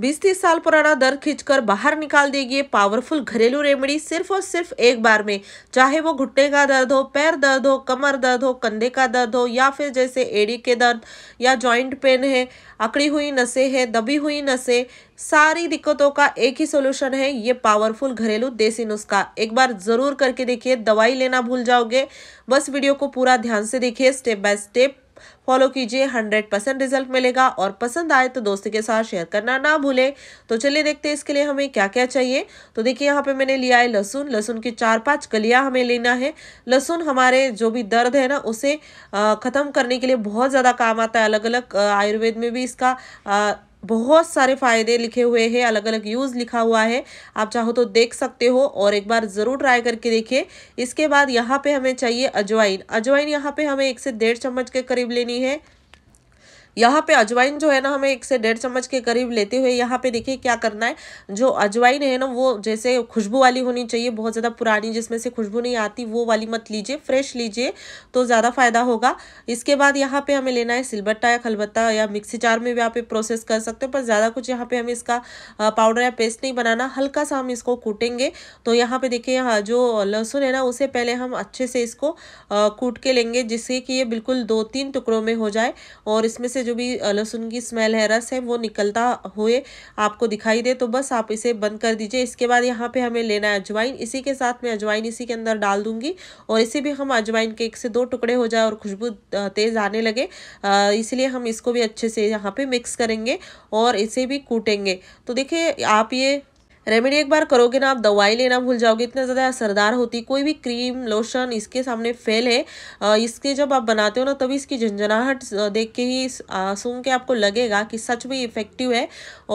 बीस तीस साल पुराना दर खींचकर बाहर निकाल देगी ये पावरफुल घरेलू रेमेडी सिर्फ और सिर्फ एक बार में चाहे वो घुटने का दर्द हो पैर दर्द हो कमर दर्द हो कंधे का दर्द हो या फिर जैसे एड़ी के दर्द या जॉइंट पेन है अकड़ी हुई नसें हैं दबी हुई नसें सारी दिक्कतों का एक ही सोल्यूशन है ये पावरफुल घरेलू देसी नुस्खा एक बार ज़रूर करके देखिए दवाई लेना भूल जाओगे बस वीडियो को पूरा ध्यान से देखिए स्टेप बाय स्टेप फॉलो कीजिए हंड्रेड परसेंट रिजल्ट मिलेगा और पसंद आए तो दोस्त के साथ शेयर करना ना भूलें तो चलिए देखते हैं इसके लिए हमें क्या क्या चाहिए तो देखिए यहाँ पे मैंने लिया है लहसुन लहसुन की चार पाँच कलियाँ हमें लेना है लहसुन हमारे जो भी दर्द है ना उसे ख़त्म करने के लिए बहुत ज़्यादा काम आता है अलग अलग आयुर्वेद में भी इसका बहुत सारे फ़ायदे लिखे हुए हैं अलग अलग यूज़ लिखा हुआ है आप चाहो तो देख सकते हो और एक बार ज़रूर ट्राई करके देखिए इसके बाद यहाँ पे हमें चाहिए अजवाइन अजवाइन यहाँ पे हमें एक से डेढ़ चम्मच के करीब लेनी है यहाँ पे अजवाइन जो है ना हमें एक से डेढ़ चम्मच के करीब लेते हुए यहाँ पे देखिए क्या करना है जो अजवाइन है ना वो जैसे खुशबू वाली होनी चाहिए बहुत ज़्यादा पुरानी जिसमें से खुशबू नहीं आती वो वाली मत लीजिए फ्रेश लीजिए तो ज़्यादा फ़ायदा होगा इसके बाद यहाँ पे हमें लेना है सिलबट्टा या खलबत्ता या मिक्सी जार में भी आप प्रोसेस कर सकते हो पर ज़्यादा कुछ यहाँ पर हमें इसका पाउडर या पेस्ट नहीं बनाना हल्का सा हम इसको कूटेंगे तो यहाँ पर देखिए यहाँ जो लहसुन है ना उसे पहले हम अच्छे से इसको कूट के लेंगे जिससे कि ये बिल्कुल दो तीन टुकड़ों में हो जाए और इसमें से से जो भी लहसुन की स्मेल है रस है वो निकलता हुए आपको दिखाई दे तो बस आप इसे बंद कर दीजिए इसके बाद यहाँ पे हमें लेना है अजवाइन इसी के साथ मैं अजवाइन इसी के अंदर डाल दूंगी और इसे भी हम अजवाइन के एक से दो टुकड़े हो जाए और खुशबू तेज़ आने लगे इसलिए हम इसको भी अच्छे से यहाँ पर मिक्स करेंगे और इसे भी कूटेंगे तो देखिए आप ये रेमेडी एक बार करोगे ना आप दवाई लेना भूल जाओगे इतना ज़्यादा असरदार होती कोई भी क्रीम लोशन इसके सामने फेल है इसके जब आप बनाते हो ना तभी इसकी झंझनाहट देख के ही सुन के आपको लगेगा कि सच में इफेक्टिव है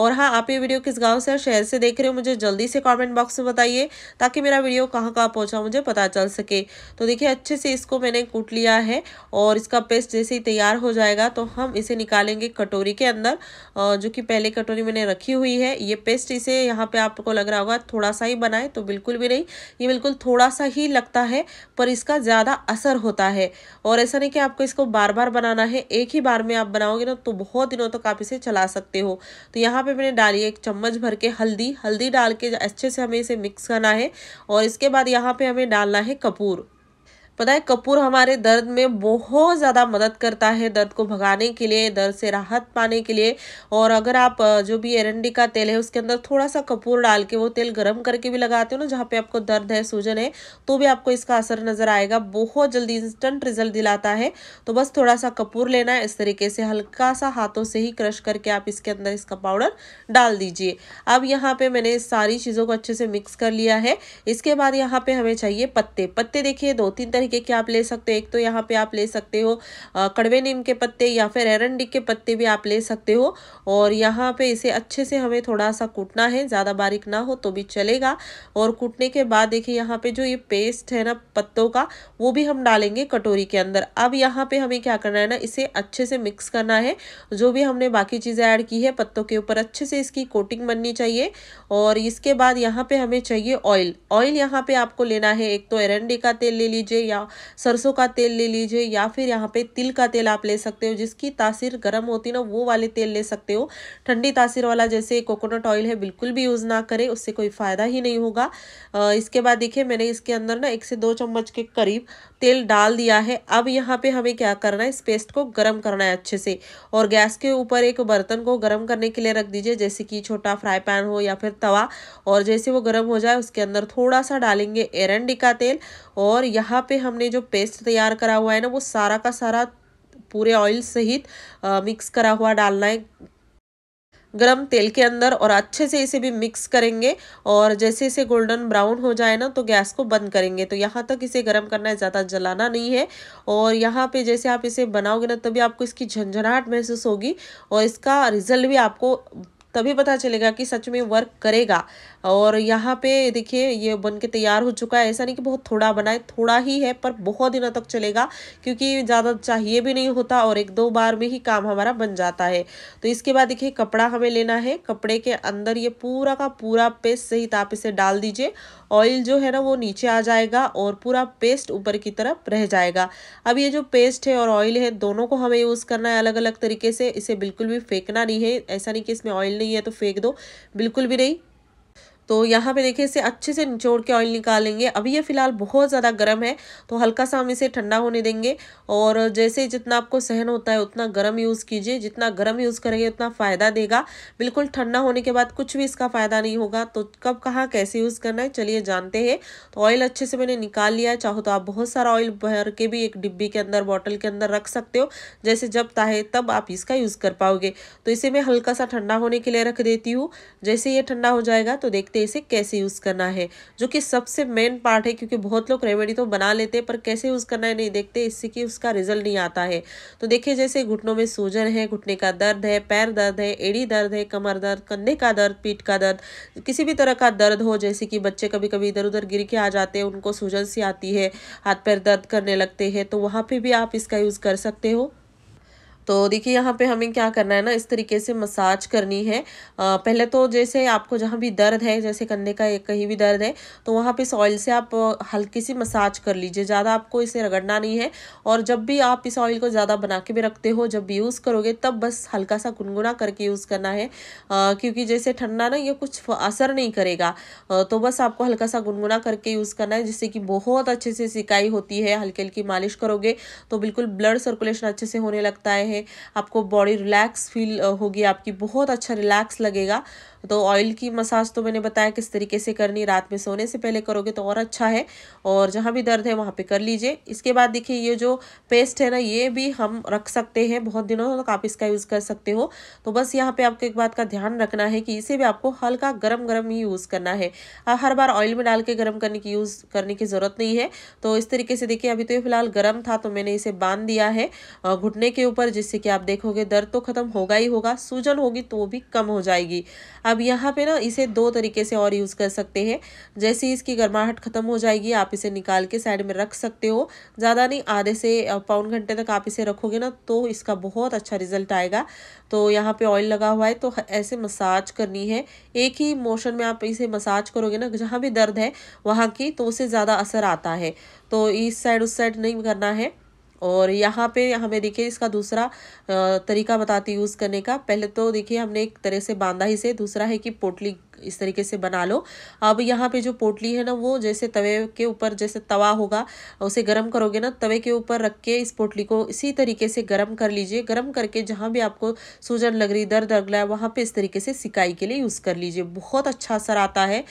और हाँ आप ये वीडियो किस गाँव से और शहर से देख रहे हो मुझे जल्दी से कॉमेंट बॉक्स में बताइए ताकि मेरा वीडियो कहाँ कहाँ पहुँचा मुझे पता चल सके तो देखिए अच्छे से इसको मैंने कूट लिया है और इसका पेस्ट जैसे ही तैयार हो जाएगा तो हम इसे निकालेंगे कटोरी के अंदर जो कि पहले कटोरी मैंने रखी हुई है ये पेस्ट इसे यहाँ पर आप आपको लग रहा होगा थोड़ा सा ही बनाए तो बिल्कुल भी नहीं ये बिल्कुल थोड़ा सा ही लगता है पर इसका ज़्यादा असर होता है और ऐसा नहीं कि आपको इसको बार बार बनाना है एक ही बार में आप बनाओगे ना तो बहुत दिनों तक तो आप इसे चला सकते हो तो यहाँ पर मैंने डाली एक चम्मच भर के हल्दी हल्दी डाल के अच्छे से हमें इसे मिक्स करना है और इसके बाद यहाँ पर हमें डालना है कपूर पता है कपूर हमारे दर्द में बहुत ज़्यादा मदद करता है दर्द को भगाने के लिए दर्द से राहत पाने के लिए और अगर आप जो भी एरंडी का तेल है उसके अंदर थोड़ा सा कपूर डाल के वो तेल गर्म करके भी लगाते हो ना जहाँ पे आपको दर्द है सूजन है तो भी आपको इसका असर नज़र आएगा बहुत जल्दी इंस्टेंट रिजल्ट दिलाता है तो बस थोड़ा सा कपूर लेना है इस तरीके से हल्का सा हाथों से ही क्रश करके आप इसके अंदर इसका पाउडर डाल दीजिए अब यहाँ पे मैंने सारी चीज़ों को अच्छे से मिक्स कर लिया है इसके बाद यहाँ पे हमें चाहिए पत्ते पत्ते देखिए दो तीन तरह तरीके के आप ले सकते हो एक तो यहाँ पे आप ले सकते हो कड़वे नीम के पत्ते या फिर एरंडिक के पत्ते भी आप ले सकते हो और यहाँ पे इसे अच्छे से हमें थोड़ा सा कूटना है ज़्यादा बारीक ना हो तो भी चलेगा और कूटने के बाद देखिए यहाँ पे जो ये पेस्ट है ना पत्तों का वो भी हम डालेंगे कटोरी के अंदर अब यहाँ पे हमें क्या करना है ना इसे अच्छे से मिक्स करना है जो भी हमने बाकी चीज़ें ऐड की है पत्तों के ऊपर अच्छे से इसकी कोटिंग बननी चाहिए और इसके बाद यहाँ पे हमें चाहिए ऑयल ऑयल यहाँ पे आपको लेना है एक तो एरंडी का तेल ले लीजिए या या सरसों का तेल ले लीजिए या फिर यहाँ पे तिल का तेल आप ले सकते हो जिसकी तासीर गर्म होती ना वो वाले तेल ले सकते हो ठंडी तासीर वाला जैसे कोकोनट ऑयल है बिल्कुल भी यूज़ ना करें उससे कोई फ़ायदा ही नहीं होगा इसके बाद देखिए मैंने इसके अंदर ना एक से दो चम्मच के करीब तेल डाल दिया है अब यहाँ पे हमें क्या करना है इस पेस्ट को गर्म करना है अच्छे से और गैस के ऊपर एक बर्तन को गर्म करने के लिए रख दीजिए जैसे कि छोटा फ्राई पैन हो या फिर तवा और जैसे वो गर्म हो जाए उसके अंदर थोड़ा सा डालेंगे एरंडी का तेल और यहाँ पे हमने जो पेस्ट तैयार करा हुआ है ना वो सारा का सारा पूरे ऑयल सहित मिक्स करा हुआ डालना है गरम तेल के अंदर और अच्छे से इसे भी मिक्स करेंगे और जैसे इसे गोल्डन ब्राउन हो जाए ना तो गैस को बंद करेंगे तो यहाँ तक इसे गरम करना है ज़्यादा जलाना नहीं है और यहाँ पे जैसे आप इसे बनाओगे ना तभी आपको इसकी झंझनाहट महसूस होगी और इसका रिजल्ट भी आपको तभी पता चलेगा कि सच में वर्क करेगा और यहाँ पे देखिए ये बन के तैयार हो चुका है ऐसा नहीं कि बहुत थोड़ा बनाए थोड़ा ही है पर बहुत दिनों तक चलेगा क्योंकि ज़्यादा चाहिए भी नहीं होता और एक दो बार में ही काम हमारा बन जाता है तो इसके बाद देखिए कपड़ा हमें लेना है कपड़े के अंदर ये पूरा का पूरा पेस्ट सहित आप इसे डाल दीजिए ऑयल जो है ना वो नीचे आ जाएगा और पूरा पेस्ट ऊपर की तरफ रह जाएगा अब ये जो पेस्ट है और ऑयल है दोनों को हमें यूज़ करना है अलग अलग तरीके से इसे बिल्कुल भी फेंकना नहीं है ऐसा नहीं कि इसमें ऑयल नहीं नहीं है तो फेंक दो बिल्कुल भी नहीं तो यहाँ पे देखिए इसे अच्छे से निचोड़ के ऑयल निकालेंगे अभी ये फ़िलहाल बहुत ज़्यादा गर्म है तो हल्का सा हम इसे ठंडा होने देंगे और जैसे जितना आपको सहन होता है उतना गर्म यूज़ कीजिए जितना गर्म यूज़ करेंगे उतना फ़ायदा देगा बिल्कुल ठंडा होने के बाद कुछ भी इसका फ़ायदा नहीं होगा तो कब कहाँ कैसे यूज़ करना है चलिए जानते हैं तो ऑयल अच्छे से मैंने निकाल लिया है चाहो तो आप बहुत सारा ऑयल भर के भी एक डिब्बी के अंदर बॉटल के अंदर रख सकते हो जैसे जब ताहे तब आप इसका यूज़ कर पाओगे तो इसे मैं हल्का सा ठंडा होने के लिए रख देती हूँ जैसे ये ठंडा हो जाएगा तो देखते सकते हैं इसे कैसे यूज़ करना है जो कि सबसे मेन पार्ट है क्योंकि बहुत लोग रेमेडी तो बना लेते हैं पर कैसे यूज़ करना है नहीं देखते इससे कि उसका रिजल्ट नहीं आता है तो देखिए जैसे घुटनों में सूजन है घुटने का दर्द है पैर दर्द है एड़ी दर्द है कमर दर्द कंधे का दर्द पीठ का दर्द किसी भी तरह का दर्द हो जैसे कि बच्चे कभी कभी इधर उधर गिर के आ जाते हैं उनको सूजन सी आती है हाथ पैर दर्द करने लगते हैं तो वहाँ पर भी आप इसका यूज़ कर सकते हो तो देखिए यहाँ पे हमें क्या करना है ना इस तरीके से मसाज करनी है आ, पहले तो जैसे आपको जहाँ भी दर्द है जैसे कंधे का एक कहीं भी दर्द है तो वहाँ पे ऑयल से आप हल्की सी मसाज कर लीजिए ज़्यादा आपको इसे रगड़ना नहीं है और जब भी आप इस ऑयल को ज़्यादा बना के भी रखते हो जब भी यूज़ करोगे तब बस हल्का सा गुनगुना करके यूज़ करना है आ, क्योंकि जैसे ठंडा ना ये कुछ असर नहीं करेगा आ, तो बस आपको हल्का सा गुनगुना करके यूज़ करना है जिससे कि बहुत अच्छे से सिकाई होती है हल्की हल्की मालिश करोगे तो बिल्कुल ब्लड सर्कुलेशन अच्छे से होने लगता है है आपको बॉडी रिलैक्स फील होगी आपकी बहुत अच्छा रिलैक्स लगेगा तो ऑयल की मसाज तो मैंने बताया किस तरीके से करनी रात में सोने से पहले करोगे तो और अच्छा है और जहाँ भी दर्द है वहाँ पे कर लीजिए इसके बाद देखिए ये जो पेस्ट है ना ये भी हम रख सकते हैं बहुत दिनों तक तो आप इसका यूज़ कर सकते हो तो बस यहाँ पे आपको एक बात का ध्यान रखना है कि इसे भी आपको हल्का गर्म गर्म ही यूज़ करना है हर बार ऑयल में डाल के गर्म करने की यूज़ करने की ज़रूरत नहीं है तो इस तरीके से देखिए अभी तो ये फिलहाल गर्म था तो मैंने इसे बांध दिया है घुटने के ऊपर जिस जिससे कि आप देखोगे दर्द तो ख़त्म होगा ही होगा सूजन होगी तो भी कम हो जाएगी अब यहाँ पे ना इसे दो तरीके से और यूज़ कर सकते हैं जैसे इसकी गर्माहट ख़त्म हो जाएगी आप इसे निकाल के साइड में रख सकते हो ज़्यादा नहीं आधे से पौन घंटे तक आप इसे रखोगे ना तो इसका बहुत अच्छा रिजल्ट आएगा तो यहाँ पर ऑयल लगा हुआ है तो ऐसे मसाज करनी है एक ही मोशन में आप इसे मसाज करोगे ना जहाँ भी दर्द है वहाँ की तो उसे ज़्यादा असर आता है तो इस साइड उस साइड नहीं करना है और यहाँ पे हमें देखिए इसका दूसरा तरीका बताती यूज़ करने का पहले तो देखिए हमने एक तरह से बांधा ही से दूसरा है कि पोटली इस तरीके से बना लो अब यहाँ पे जो पोटली है ना वो जैसे तवे के ऊपर जैसे तवा होगा उसे गर्म करोगे ना तवे के ऊपर रख के इस पोटली को इसी तरीके से गर्म कर लीजिए गर्म करके जहाँ भी आपको सूजन लग रही दर्द लग रहा है वहाँ पर इस तरीके से सिकाई के लिए यूज़ कर लीजिए बहुत अच्छा असर आता है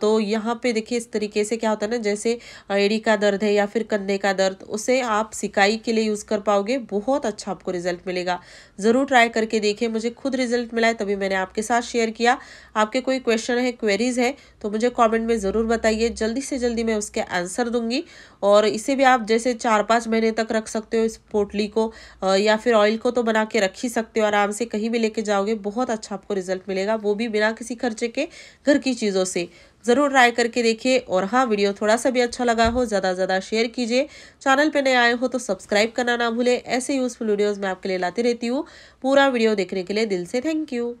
तो यहाँ पर देखिए इस तरीके से क्या होता है ना जैसे एड़ी का दर्द है या फिर कंधे का दर्द उसे आप सिकाई के लिए यूज़ कर पाओगे बहुत अच्छा आपको रिजल्ट मिलेगा ज़रूर ट्राई करके देखिए मुझे खुद रिजल्ट मिला है तभी मैंने आपके साथ शेयर किया आपके कोई कोई क्वेश्चन है क्वेरीज है तो मुझे कमेंट में ज़रूर बताइए जल्दी से जल्दी मैं उसके आंसर दूंगी और इसे भी आप जैसे चार पाँच महीने तक रख सकते हो इस पोटली को या फिर ऑयल को तो बना के रख ही सकते हो आराम से कहीं भी लेके जाओगे बहुत अच्छा आपको रिजल्ट मिलेगा वो भी बिना किसी खर्चे के घर की चीज़ों से ज़रूर ट्राई करके देखिए और हाँ वीडियो थोड़ा सा भी अच्छा लगा हो ज़्यादा से ज़्यादा शेयर कीजिए चैनल पे नए आए हो तो सब्सक्राइब करना ना भूलें ऐसे यूज़फुल वीडियोस मैं आपके लिए लाती रहती हूँ पूरा वीडियो देखने के लिए दिल से थैंक यू